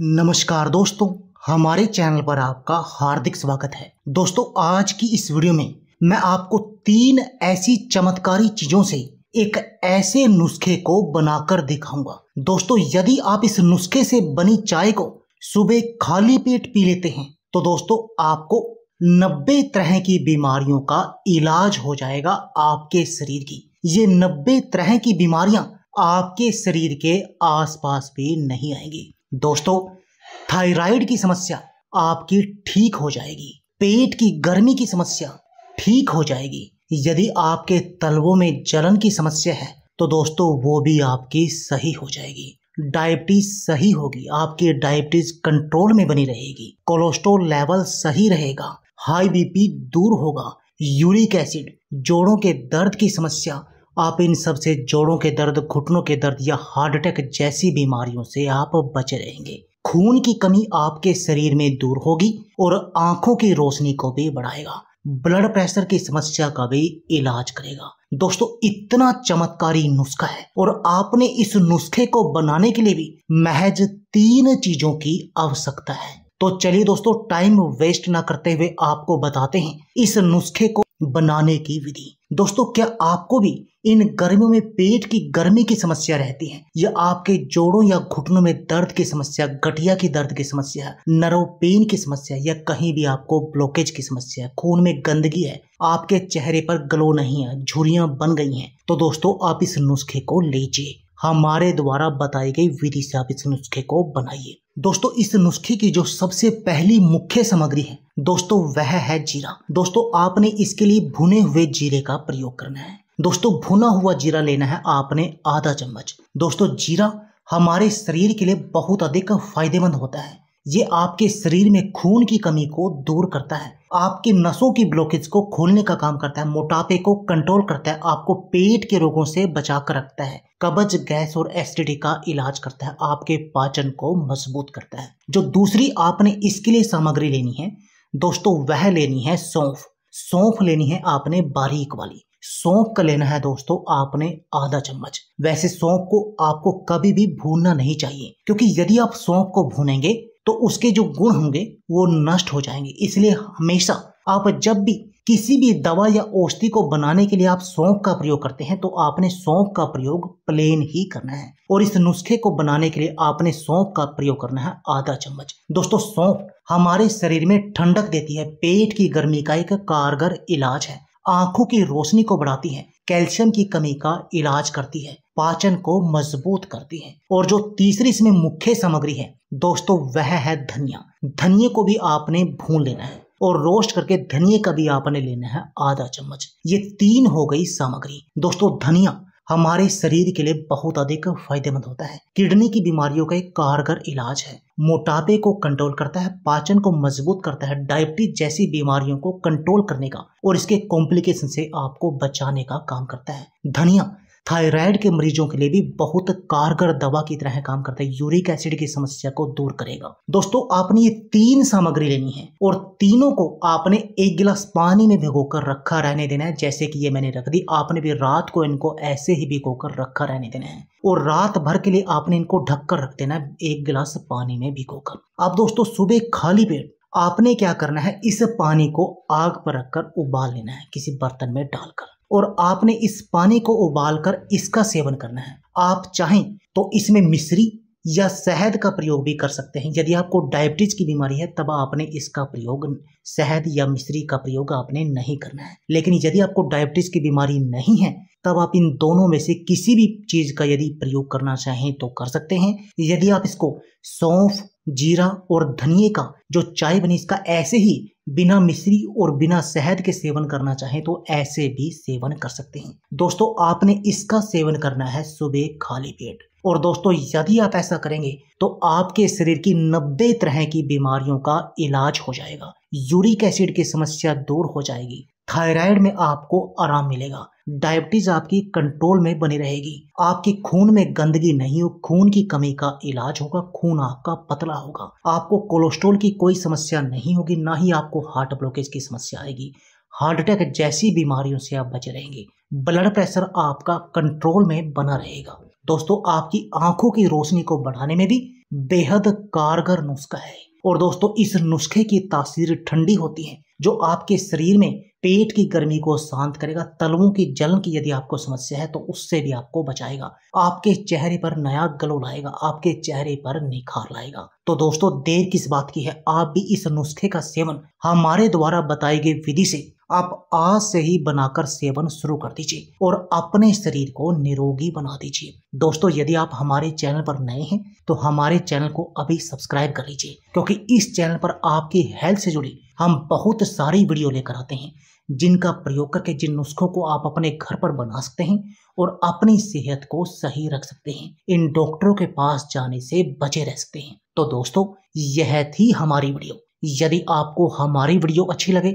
नमस्कार दोस्तों हमारे चैनल पर आपका हार्दिक स्वागत है दोस्तों आज की इस वीडियो में मैं आपको तीन ऐसी चमत्कारी चीजों से एक ऐसे नुस्खे को बनाकर दिखाऊंगा दोस्तों यदि आप इस नुस्खे से बनी चाय को सुबह खाली पेट पी लेते हैं तो दोस्तों आपको नब्बे तरह की बीमारियों का इलाज हो जाएगा आपके शरीर की ये नब्बे तरह की बीमारियां आपके शरीर के आसपास भी नहीं आएंगी दोस्तों थायराइड की समस्या आपकी ठीक हो जाएगी पेट की गर्मी की समस्या ठीक हो जाएगी यदि आपके तलवों में जलन की समस्या है तो दोस्तों वो भी आपकी सही हो जाएगी डायबिटीज सही होगी आपकी डायबिटीज कंट्रोल में बनी रहेगी कोलेस्ट्रोल लेवल सही रहेगा हाई बीपी दूर होगा यूरिक एसिड जोड़ों के दर्द की समस्या आप इन सब से जोड़ों के दर्द घुटनों के दर्द या हार्ट अटैक जैसी बीमारियों से आप बचे रहेंगे खून की कमी आपके शरीर में दूर होगी और आंखों की रोशनी को भी बढ़ाएगा ब्लड प्रेशर की समस्या का भी इलाज करेगा दोस्तों इतना चमत्कारी नुस्खा है और आपने इस नुस्खे को बनाने के लिए भी महज तीन चीजों की आवश्यकता है तो चलिए दोस्तों टाइम वेस्ट ना करते हुए आपको बताते हैं इस नुस्खे को बनाने की विधि दोस्तों क्या आपको भी इन गर्मियों में पेट की गर्मी की समस्या रहती है या आपके जोड़ों या घुटनों में दर्द की समस्या गठिया की दर्द की समस्या नरो पेन की समस्या या कहीं भी आपको ब्लॉकेज की समस्या खून में गंदगी है आपके चेहरे पर ग्लो नहीं है झुरियां बन गई हैं तो दोस्तों आप इस नुस्खे को लीजिए हमारे द्वारा बताई गई विधि से आप इस नुस्खे को बनाइए दोस्तों इस नुस्खे की जो सबसे पहली मुख्य सामग्री है दोस्तों वह है जीरा दोस्तों आपने इसके लिए भुने हुए जीरे का प्रयोग करना है दोस्तों भुना हुआ जीरा लेना है आपने आधा चम्मच दोस्तों जीरा हमारे शरीर के लिए बहुत अधिक फायदेमंद होता है ये आपके शरीर में खून की कमी को दूर करता है आपके नसों की ब्लॉकेज को खोलने का काम करता है मोटापे को कंट्रोल करता है आपको पेट के रोगों से बचा कर रखता है कब्ज गैस और एसिडिटी का इलाज करता है आपके पाचन को मजबूत करता है जो दूसरी आपने इसके लिए सामग्री लेनी है दोस्तों वह लेनी है सौंफ सौंफ लेनी है आपने बारीक वाली सौंफ का लेना है दोस्तों आपने आधा चम्मच वैसे सौंफ को आपको कभी भी भूनना नहीं चाहिए क्योंकि यदि आप सौंफ को भूनेंगे तो उसके जो गुण होंगे वो नष्ट हो जाएंगे इसलिए हमेशा आप जब भी किसी भी दवा या औषधि को बनाने के लिए आप सौंफ का प्रयोग करते हैं तो आपने सौंफ का प्रयोग प्लेन ही करना है और इस नुस्खे को बनाने के लिए आपने सौंफ का प्रयोग करना है आधा चम्मच दोस्तों सौंफ हमारे शरीर में ठंडक देती है पेट की गर्मी का एक कारगर इलाज है आंखों की रोशनी को बढ़ाती है कैल्शियम की कमी का इलाज करती है पाचन को मजबूत करती है और जो तीसरी इसमें मुख्य सामग्री है दोस्तों वह है धनिया धनिए को भी आपने भून लेना है और रोस्ट करके धनिए का भी आपने लेना है आधा चम्मच ये तीन हो गई सामग्री दोस्तों धनिया हमारे शरीर के लिए बहुत अधिक फायदेमंद होता है किडनी की बीमारियों का एक कारगर इलाज है मोटापे को कंट्रोल करता है पाचन को मजबूत करता है डायबिटीज जैसी बीमारियों को कंट्रोल करने का और इसके कॉम्प्लिकेशन से आपको बचाने का काम करता है धनिया थायराइड के मरीजों के लिए भी बहुत कारगर दवा की तरह काम करता है यूरिक एसिड की समस्या को दूर करेगा दोस्तों आपने ये तीन सामग्री लेनी है और तीनों को आपने एक गिलास पानी में कर रखा रहने देना है जैसे कि ये मैंने रख दी आपने भी रात को इनको ऐसे ही कर रखा रहने देना है और रात भर के लिए आपने इनको ढककर रख देना है एक गिलास पानी में कर आप दोस्तों सुबह खाली पेट आपने क्या करना है इस पानी को आग पर रखकर उबाल लेना है किसी बर्तन में डालकर और आपने इस पानी को उबाल कर इसका सेवन करना है आप चाहें तो इसमें मिश्री या शहद का प्रयोग भी कर सकते हैं यदि आपको डायबिटीज की बीमारी है तब आपने इसका प्रयोग शहद या मिश्री का प्रयोग आपने नहीं करना है लेकिन यदि आपको डायबिटीज की बीमारी नहीं है तब आप इन दोनों में से किसी भी चीज का यदि प्रयोग करना चाहें तो कर सकते हैं यदि आप इसको सौंफ जीरा और धनिए का जो चाय बनी इसका ऐसे ही बिना मिश्री और बिना शहद के सेवन करना चाहें तो ऐसे भी सेवन कर सकते हैं दोस्तों आपने इसका सेवन करना है सुबह खाली पेट और दोस्तों यदि आप ऐसा करेंगे तो आपके शरीर की नब्बे तरह की बीमारियों का इलाज हो जाएगा यूरिक एसिड की समस्या दूर हो जाएगी थायराइड में आपको आराम मिलेगा डायबिटीज आपकी कंट्रोल में बनी रहेगी आपकी खून में गंदगी नहीं हो खून की कमी का इलाज होगा खून आपका पतला होगा आपको कोलेस्ट्रोल की कोई समस्या नहीं होगी ना ही आपको हार्ट ब्लॉकेज की समस्या आएगी हार्ट अटैक जैसी बीमारियों से आप बचे रहेंगे ब्लड प्रेशर आपका कंट्रोल में बना रहेगा दोस्तों आपकी आंखों की रोशनी को बढ़ाने में भी बेहद कारगर नुस्खा है और दोस्तों इस नुस्खे की तासीर ठंडी होती है जो आपके शरीर में पेट की गर्मी को शांत करेगा तलवों की जलन की यदि आपको समस्या है तो उससे भी आपको बचाएगा आपके चेहरे पर नया गलो लाएगा आपके चेहरे पर निखार लाएगा तो दोस्तों देर किस बात की है आप भी इस नुस्खे का सेवन हमारे द्वारा बताई गई विधि से आप आज से ही बनाकर सेवन शुरू कर दीजिए और अपने शरीर को निरोगी बना दीजिए दोस्तों यदि आप हमारे चैनल पर नए हैं तो हमारे चैनल को अभी सब्सक्राइब कर लीजिए क्योंकि इस चैनल पर आपकी हेल्थ से जुड़ी हम बहुत सारी वीडियो लेकर आते हैं जिनका प्रयोग करके जिन नुस्खों को आप अपने घर पर बना सकते हैं और अपनी सेहत को सही रख सकते हैं इन डॉक्टरों के पास जाने से बचे रह सकते हैं तो दोस्तों यह थी हमारी वीडियो यदि आपको हमारी वीडियो अच्छी लगे